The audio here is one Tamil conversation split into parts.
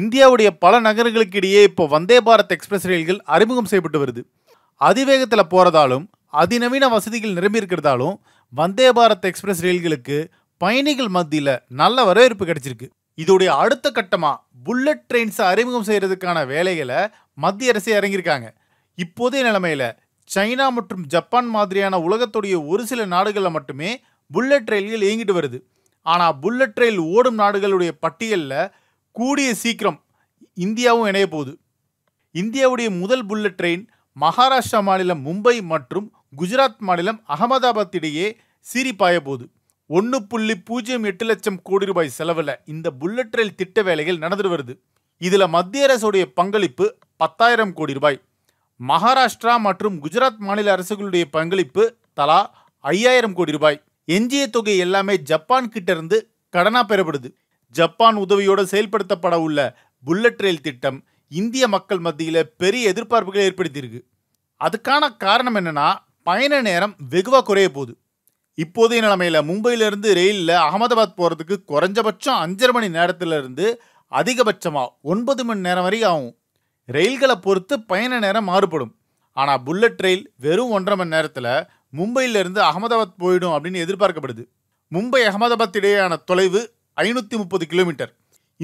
இந்தியாவுடைய பல நகரங்களுக்கு இடையே இப்போ வந்தே பாரத் எக்ஸ்பிரஸ் ரயில்கள் அறிமுகம் செய்யப்பட்டு வருது அதிவேகத்தில் போகிறதாலும் அதிநவீன வசதிகள் நிரம்பி இருக்கிறதாலும் வந்தே பாரத் எக்ஸ்பிரஸ் ரயில்களுக்கு பயணிகள் மத்தியில் நல்ல வரவேற்பு கிடைச்சிருக்கு இதோடைய அடுத்த கட்டமாக புல்லட் ட்ரெயின்ஸை அறிமுகம் செய்கிறதுக்கான வேலைகளை மத்திய அரசு இறங்கியிருக்காங்க இப்போதைய நிலைமையில் சைனா மற்றும் ஜப்பான் மாதிரியான உலகத்துடைய ஒரு சில நாடுகளில் மட்டுமே புல்லட் ரயில்கள் இயங்கிட்டு வருது ஆனால் புல்லட் ரயில் ஓடும் நாடுகளுடைய பட்டியலில் கூடிய சீக்கிரம் இந்தியாவும் இணைய போகுது இந்தியாவுடைய முதல் புல்லட் ட்ரெயின் மகாராஷ்டிரா மாநிலம் மும்பை மற்றும் குஜராத் மாநிலம் அகமதாபாத் இடையே சீரி பாய போகுது ஒன்று புள்ளி பூஜ்ஜியம் எட்டு லட்சம் கோடி ரூபாய் செலவில் இந்த புல்லட் ரயில் திட்ட வேலைகள் நடந்துட்டு வருது இதில் மத்திய அரசுடைய பங்களிப்பு பத்தாயிரம் கோடி ரூபாய் மகாராஷ்டிரா மற்றும் குஜராத் மாநில அரசுகளுடைய பங்களிப்பு தலா ஐயாயிரம் கோடி ரூபாய் எஞ்சிய தொகை எல்லாமே ஜப்பான் கிட்டேருந்து கடனாக பெறப்படுது ஜப்பான் உதவியோடு செயல்படுத்தப்பட உள்ள புல்லட் ரயில் திட்டம் இந்திய மக்கள் மத்தியில் பெரிய எதிர்பார்ப்புகளை ஏற்படுத்தியிருக்கு அதுக்கான காரணம் என்னென்னா பயண நேரம் வெகுவாக குறைய போகுது இப்போதைய நிலைமையில் மும்பையிலேருந்து ரயிலில் அகமதாபாத் போகிறதுக்கு குறைஞ்சபட்சம் அஞ்சரை மணி நேரத்திலிருந்து அதிகபட்சமாக ஒன்பது மணி நேரம் வரைக்கும் ஆகும் ரயில்களை பொறுத்து பயண நேரம் மாறுபடும் ஆனால் புல்லட் ரயில் வெறும் ஒன்றரை மணி நேரத்தில் மும்பையிலிருந்து அகமதாபாத் போயிடும் அப்படின்னு எதிர்பார்க்கப்படுது மும்பை அகமதாபாத் இடையேயான தொலைவு ஐநூற்றி முப்பது கிலோமீட்டர்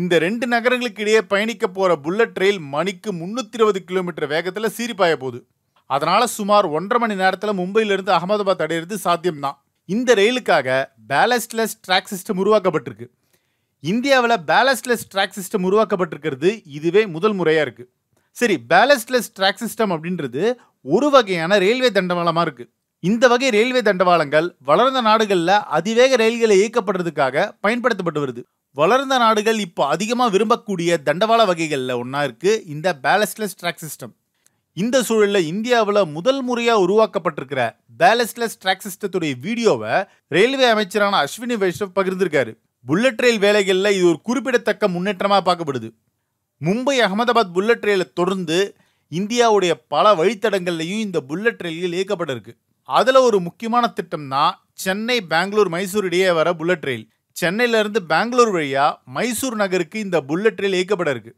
இந்த ரெண்டு நகரங்களுக்கு இடையே பயணிக்க போகிற புல்லட் ரயில் மணிக்கு முந்நூற்றி இருபது கிலோமீட்டர் வேகத்தில் சீரிப்பாய போகுது அதனால் சுமார் ஒன்றரை மணி நேரத்தில் மும்பையிலிருந்து அகமதாபாத் அடையிறது சாத்தியம்தான் இந்த ரயிலுக்காக பேலஸ்ட்லெஸ் ட்ராக் சிஸ்டம் உருவாக்கப்பட்டிருக்கு இந்தியாவில் பேலஸ்ட்லெஸ் ட்ராக் சிஸ்டம் உருவாக்கப்பட்டிருக்கிறது இதுவே முதல் முறையாக இருக்குது சரி பேலஸ்ட்லெஸ் ட்ராக் சிஸ்டம் அப்படின்றது ஒரு வகையான ரயில்வே தண்டவாளமாக இருக்குது இந்த வகை ரயில்வே தண்டவாளங்கள் வளர்ந்த நாடுகளில் அதிவேக ரயில்களை இயக்கப்படுறதுக்காக பயன்படுத்தப்பட்டு வருது வளர்ந்த நாடுகள் இப்போ அதிகமாக விரும்பக்கூடிய தண்டவாள வகைகளில் ஒன்றா இருக்குது இந்த பேலஸ்ட்லெஸ் ட்ராக் சிஸ்டம் இந்த சூழலில் இந்தியாவில் முதல் முறையாக உருவாக்கப்பட்டிருக்கிற பேலஸ்ட்லெஸ் ட்ராக் சிஸ்டத்துடைய வீடியோவை ரயில்வே அமைச்சரான அஸ்வினி வைஷ்ணவ் பகிர்ந்திருக்காரு புல்லட் ரயில் வேலைகளில் இது ஒரு குறிப்பிடத்தக்க முன்னேற்றமாக பார்க்கப்படுது மும்பை அகமதாபாத் புல்லட் ரயிலை தொடர்ந்து இந்தியாவுடைய பல வழித்தடங்கள்லையும் இந்த புல்லட் ரயில்கள் இயக்கப்பட்டிருக்கு அதில் ஒரு முக்கியமான திட்டம் தான் சென்னை பெங்களூர் மைசூர் இடையே வர புல்லட் ரயில் சென்னையிலேருந்து பெங்களூர் வழியாக மைசூர் நகருக்கு இந்த புல்லட் ரயில் இயக்கப்பட இருக்கு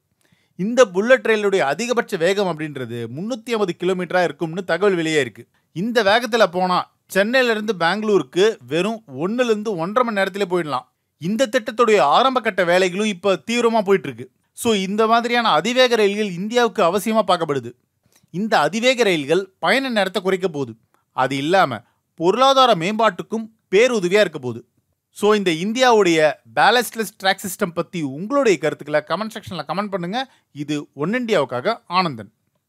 இந்த புல்லட் ரயிலுடைய அதிகபட்ச வேகம் அப்படின்றது முந்நூற்றி ஐம்பது கிலோமீட்டராக இருக்கும்னு தகவல் வெளியே இருக்குது இந்த வேகத்தில் போனால் சென்னையிலேருந்து பெங்களூருக்கு வெறும் ஒன்றுலேருந்து ஒன்றரை மணி நேரத்திலே போயிடலாம் இந்த திட்டத்துடைய ஆரம்ப கட்ட வேலைகளும் இப்போ தீவிரமாக போயிட்டுருக்கு ஸோ இந்த மாதிரியான அதிவேக ரயில்கள் இந்தியாவுக்கு அவசியமாக பார்க்கப்படுது இந்த அதிவேக ரயில்கள் பயண நேரத்தை குறைக்க போகுது அது இல்லாமல் பொருளாதார மேம்பாட்டுக்கும் பேருதவியாக இருக்க போகுது ஸோ இந்த இந்தியாவுடைய பேலஸ்ட்லெஸ் ட்ராக் சிஸ்டம் பற்றி உங்களுடைய கருத்துக்களை கமெண்ட் செக்ஷனில் கமெண்ட் பண்ணுங்கள் இது ஒன் இண்டியாவுக்காக ஆனந்தன்